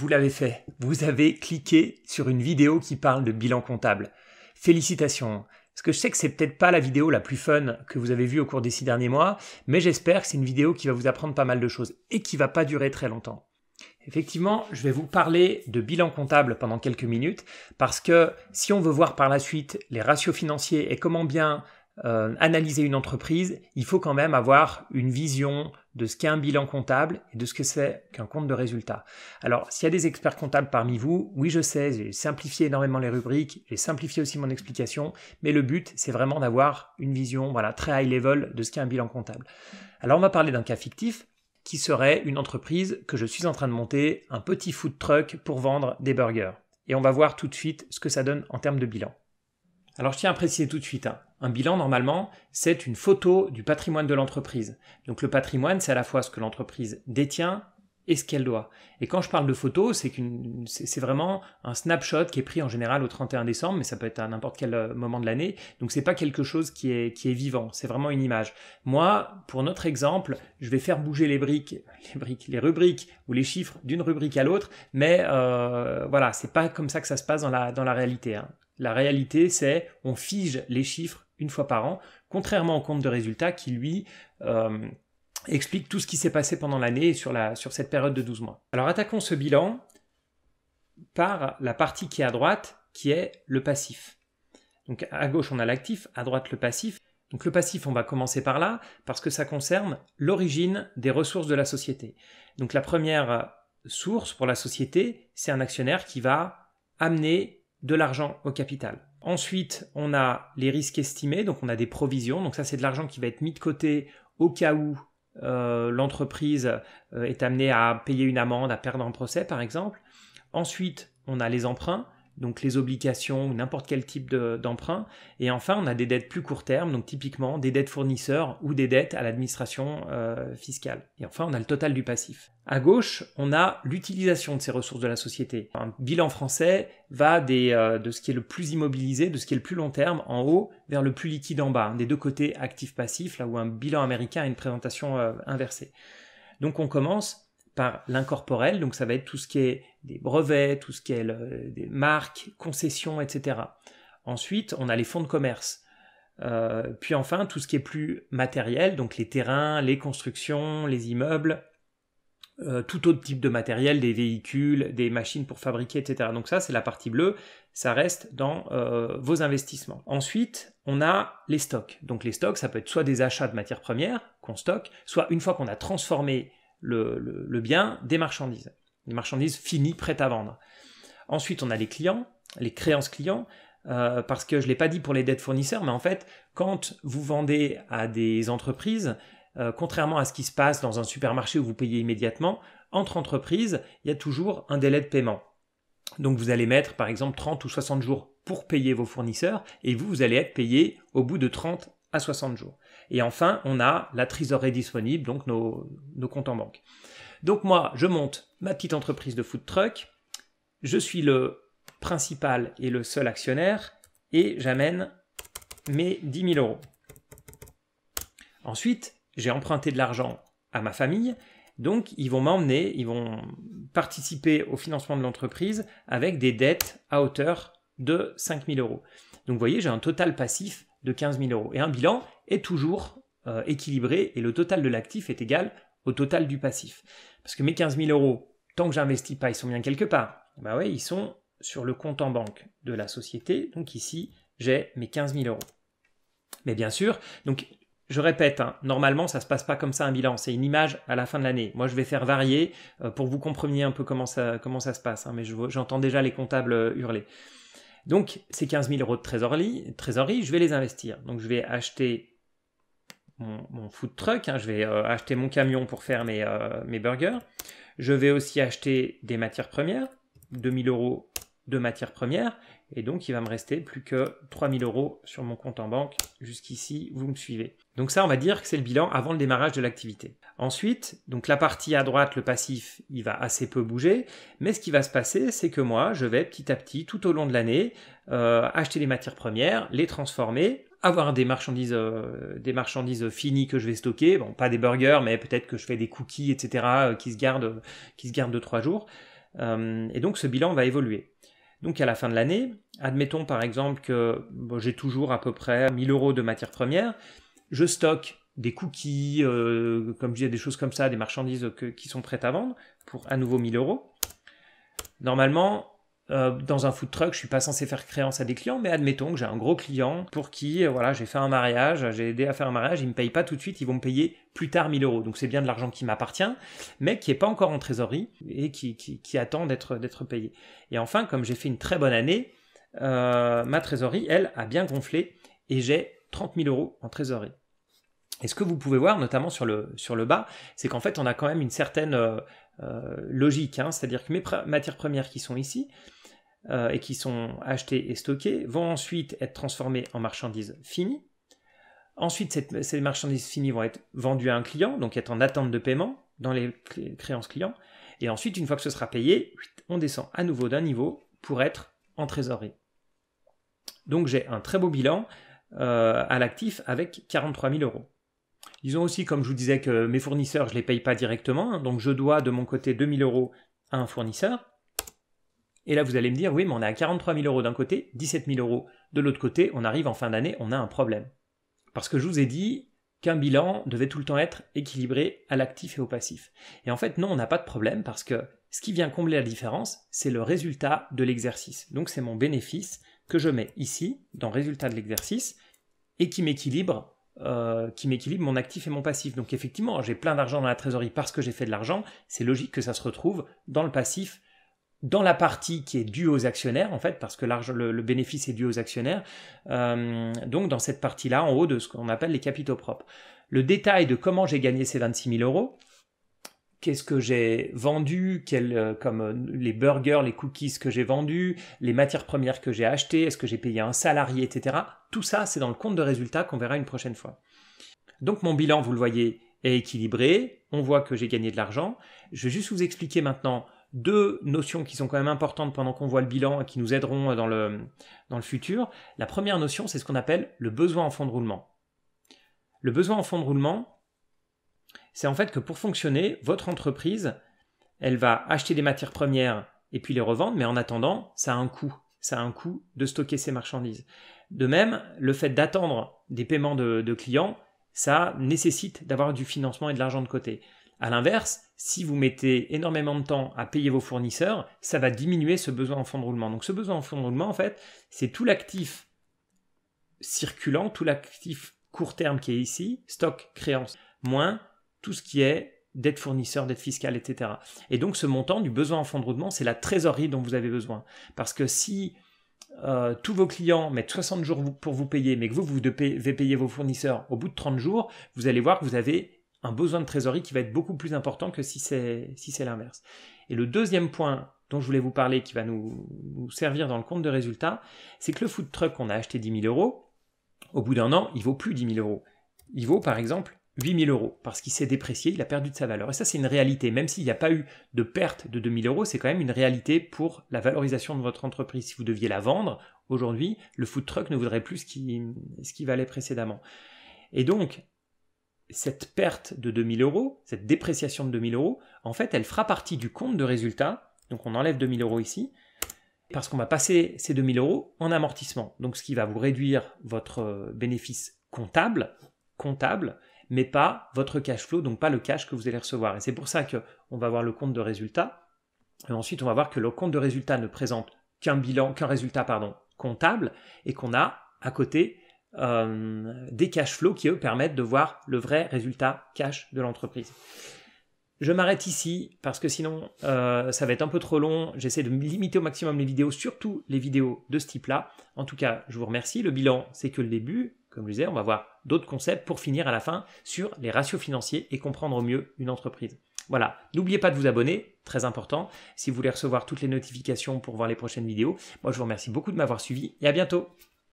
Vous l'avez fait, vous avez cliqué sur une vidéo qui parle de bilan comptable. Félicitations, parce que je sais que c'est peut-être pas la vidéo la plus fun que vous avez vue au cours des six derniers mois, mais j'espère que c'est une vidéo qui va vous apprendre pas mal de choses et qui va pas durer très longtemps. Effectivement, je vais vous parler de bilan comptable pendant quelques minutes, parce que si on veut voir par la suite les ratios financiers et comment bien euh, analyser une entreprise, il faut quand même avoir une vision de ce qu'est un bilan comptable et de ce que c'est qu'un compte de résultat. Alors, s'il y a des experts comptables parmi vous, oui, je sais, j'ai simplifié énormément les rubriques, j'ai simplifié aussi mon explication, mais le but, c'est vraiment d'avoir une vision, voilà, très high level de ce qu'est un bilan comptable. Alors, on va parler d'un cas fictif qui serait une entreprise que je suis en train de monter, un petit food truck pour vendre des burgers. Et on va voir tout de suite ce que ça donne en termes de bilan. Alors je tiens à préciser tout de suite, hein, un bilan, normalement, c'est une photo du patrimoine de l'entreprise. Donc le patrimoine, c'est à la fois ce que l'entreprise détient et ce qu'elle doit. Et quand je parle de photo, c'est, qu'une, c'est vraiment un snapshot qui est pris en général au 31 décembre, mais ça peut être à n'importe quel euh, moment de l'année. Donc c'est pas quelque chose qui est, qui est vivant, c'est vraiment une image. Moi, pour notre exemple, je vais faire bouger les briques, les briques, les rubriques ou les chiffres d'une rubrique à l'autre, mais euh, voilà, c'est pas comme ça que ça se passe dans la, dans la réalité. Hein. La réalité, c'est on fige les chiffres une fois par an, contrairement au compte de résultat qui, lui, euh, explique tout ce qui s'est passé pendant l'année sur, la, sur cette période de 12 mois. Alors attaquons ce bilan par la partie qui est à droite, qui est le passif. Donc à gauche, on a l'actif, à droite, le passif. Donc le passif, on va commencer par là, parce que ça concerne l'origine des ressources de la société. Donc la première source pour la société, c'est un actionnaire qui va amener de l'argent au capital. Ensuite, on a les risques estimés, donc on a des provisions. Donc ça, c'est de l'argent qui va être mis de côté au cas où euh, l'entreprise euh, est amenée à payer une amende, à perdre un procès, par exemple. Ensuite, on a les emprunts donc les obligations ou n'importe quel type d'emprunt. et enfin, on a des dettes plus court terme, donc typiquement des dettes fournisseurs ou des dettes à l'administration euh, fiscale. Et enfin, on a le total du passif. À gauche, on a l'utilisation de ces ressources de la société. Un bilan français va des, euh, de ce qui est le plus immobilisé, de ce qui est le plus long terme en haut, vers le plus liquide en bas, des deux côtés actif-passif, là où un bilan américain a une présentation euh, inversée. Donc on commence l'incorporel, donc ça va être tout ce qui est des brevets, tout ce qui est des marques, concessions, etc. Ensuite, on a les fonds de commerce. Euh, puis enfin, tout ce qui est plus matériel, donc les terrains, les constructions, les immeubles, euh, tout autre type de matériel, des véhicules, des machines pour fabriquer, etc. Donc ça, c'est la partie bleue, ça reste dans euh, vos investissements. Ensuite, on a les stocks. Donc les stocks, ça peut être soit des achats de matières premières qu'on stocke, soit une fois qu'on a transformé le, bien des marchandises, des marchandises finies, prêtes à vendre. Ensuite, on a les clients, les créances clients, euh, parce que je ne l'ai pas dit pour les dettes fournisseurs, mais en fait, quand vous vendez à des entreprises, euh, contrairement à ce qui se passe dans un supermarché où vous payez immédiatement, entre entreprises, il y a toujours un délai de paiement. Donc vous allez mettre par exemple 30 ou 60 jours pour payer vos fournisseurs et vous, vous allez être payé au bout de 30 à 60 jours. Et enfin, on a la trésorerie disponible, donc nos, comptes en banque. Donc moi, je monte ma petite entreprise de food truck, je suis le principal et le seul actionnaire, et j'amène mes 10 000 euros. Ensuite, j'ai emprunté de l'argent à ma famille, donc ils vont m'emmener, ils vont participer au financement de l'entreprise avec des dettes à hauteur de 5 000 euros. Donc vous voyez, j'ai un total passif de 15 000 euros. Et un bilan est toujours euh, équilibré et le total de l'actif est égal au total du passif. Parce que mes 15 000 euros, tant que j'investis pas, ils sont bien quelque part. Bah ouais, ils sont sur le compte en banque de la société. Donc ici, j'ai mes 15 000 euros. Mais bien sûr, donc je répète, hein, normalement ça se passe pas comme ça un bilan, c'est une image à la fin de l'année. Moi je vais faire varier euh, pour vous compreniez un peu comment ça, comment ça se passe, hein, mais j'entends déjà les comptables euh, hurler. Donc, ces 15 000 euros de trésorerie, trésorerie, je vais les investir. Donc, je vais acheter mon, food truck, hein. je vais euh, acheter mon camion pour faire euh, mes, burgers. Je vais aussi acheter des matières premières, 000 euros de matières premières. Et donc, il va me rester plus que 3000 euros sur mon compte en banque. Jusqu'ici, vous me suivez. Donc ça, on va dire que c'est le bilan avant le démarrage de l'activité. Ensuite, donc la partie à droite, le passif, il va assez peu bouger. Mais ce qui va se passer, c'est que moi, je vais petit à petit, tout au long de l'année, euh, acheter les matières premières, les transformer, avoir des marchandises, euh, des marchandises finies que je vais stocker. Bon, pas des burgers, mais peut-être que je fais des cookies, etc., euh, qui se gardent, qui se gardent de trois jours. et donc, ce bilan va évoluer. Donc à la fin de l'année, admettons par exemple que j'ai toujours à peu près 1000 euros de matières premières, je stocke des cookies, euh, comme je des choses comme ça, des marchandises qui sont prêtes à vendre pour à nouveau 1000 euros. Normalement, euh, dans un food truck, je suis pas censé faire créance à des clients, mais admettons que j'ai un gros client pour qui, euh, voilà, j'ai fait un mariage, j'ai aidé à faire un mariage, ils me payent pas tout de suite, ils vont me payer plus tard 1000 euros. Donc c'est bien de l'argent qui m'appartient, mais qui est pas encore en trésorerie et qui, attend d'être, d'être payé. Et enfin, comme j'ai fait une très bonne année, euh, ma trésorerie, elle, a bien gonflé et j'ai 30 000 euros en trésorerie. Et ce que vous pouvez voir, notamment sur le, sur le bas, c'est qu'en fait, on a quand même une certaine logique. Hein. C'est-à-dire que mes matières premières qui sont ici, euh, et qui sont achetés et stockés vont ensuite être transformés en marchandises finies. Ensuite, ces marchandises finies vont être vendues à un client, donc être en attente de paiement dans les créances clients. Et ensuite, une fois que ce sera payé, on descend à nouveau d'un niveau pour être en trésorerie. Donc j'ai un très beau bilan euh, à l'actif avec 43 000 euros. ont aussi, comme je vous disais, que mes fournisseurs, je ne les paye pas directement, hein. donc je dois de mon côté 2 000 euros à un fournisseur. Et là, vous allez me dire, oui, mais on a 43 000 euros d'un côté, 17 000 euros de l'autre côté, on arrive en fin d'année, on a un problème. Parce que je vous ai dit qu'un bilan devait tout le temps être équilibré à l'actif et au passif. Et en fait, non, on n'a pas de problème parce que ce qui vient combler la différence, c'est le résultat de l'exercice. Donc c'est mon bénéfice que je mets ici, dans résultat de l'exercice, et qui m'équilibre euh, qui m'équilibre mon actif et mon passif. Donc effectivement, j'ai plein d'argent dans la trésorerie parce que j'ai fait de l'argent, c'est logique que ça se retrouve dans le passif dans la partie qui est due aux actionnaires, en fait, parce que le, le, bénéfice est dû aux actionnaires, euh, donc dans cette partie-là, en haut de ce qu'on appelle les capitaux propres. Le détail de comment j'ai gagné ces 26 000 euros, qu'est-ce que j'ai vendu, euh, comme euh, les burgers, les cookies que j'ai vendus, les matières premières que j'ai achetées, est-ce que j'ai payé un salarié, etc. Tout ça, c'est dans le compte de résultat qu'on verra une prochaine fois. Donc mon bilan, vous le voyez, est équilibré, on voit que j'ai gagné de l'argent. Je vais juste vous expliquer maintenant deux notions qui sont quand même importantes pendant qu'on voit le bilan et qui nous aideront dans le, futur. La première notion, c'est ce qu'on appelle le besoin en fonds de roulement. Le besoin en fonds de roulement, c'est en fait que pour fonctionner, votre entreprise, elle va acheter des matières premières et puis les revendre, mais en attendant, ça a un coût. Ça a un coût de stocker ces marchandises. De même, le fait d'attendre des paiements de clients, ça nécessite d'avoir du financement et de l'argent de côté. A l'inverse, si vous mettez énormément de temps à payer vos fournisseurs, ça va diminuer ce besoin en fonds de roulement. Donc ce besoin en fonds de roulement, en fait, c'est tout l'actif circulant, tout l'actif court terme qui est ici, stock, créance, moins tout ce qui est dette fournisseur, dette fiscale, etc. Et donc ce montant du besoin en fonds de roulement, c'est la trésorerie dont vous avez besoin. Parce que si euh, tous vos clients mettent 60 jours pour vous payer, mais que vous, vous devez payer vos fournisseurs au bout de 30 jours, vous allez voir que vous avez un besoin de trésorerie qui va être beaucoup plus important que si c'est si c'est l'inverse. Et le deuxième point dont je voulais vous parler, qui va nous, servir dans le compte de résultat, c'est que le food truck qu'on a acheté 10 000 euros, au bout d'un an, il vaut plus 10 000 euros. Il vaut par exemple 8 000 euros parce qu'il s'est déprécié, il a perdu de sa valeur. Et ça, c'est une réalité. Même s'il n'y a pas eu de perte de 2 000 euros, c'est quand même une réalité pour la valorisation de votre entreprise. Si vous deviez la vendre, aujourd'hui, le food truck ne voudrait plus ce qui, ce qui valait précédemment. Et donc, cette perte de 2000 euros, cette dépréciation de 2000 euros, en fait, elle fera partie du compte de résultat. Donc on enlève 2000 euros ici, parce qu'on va passer ces 2000 euros en amortissement. Donc ce qui va vous réduire votre euh, bénéfice comptable, comptable, mais pas votre cash flow, donc pas le cash que vous allez recevoir. Et c'est pour ça qu'on va voir le compte de résultat. ensuite, on va voir que le compte de résultat ne présente qu'un bilan, qu'un résultat, pardon, comptable, et qu'on a à côté euh, des cash flows qui, eux, permettent de voir le vrai résultat cash de l'entreprise. Je m'arrête ici parce que sinon euh, ça va être un peu trop long. J'essaie de limiter au maximum les vidéos, surtout les vidéos de ce type-là. En tout cas, je vous remercie. Le bilan, c'est que le début. Comme je disais, on va voir d'autres concepts pour finir à la fin sur les ratios financiers et comprendre au mieux une entreprise. Voilà, n'oubliez pas de vous abonner, très important, si vous voulez recevoir toutes les notifications pour voir les prochaines vidéos. Moi, je vous remercie beaucoup de m'avoir suivi et à bientôt.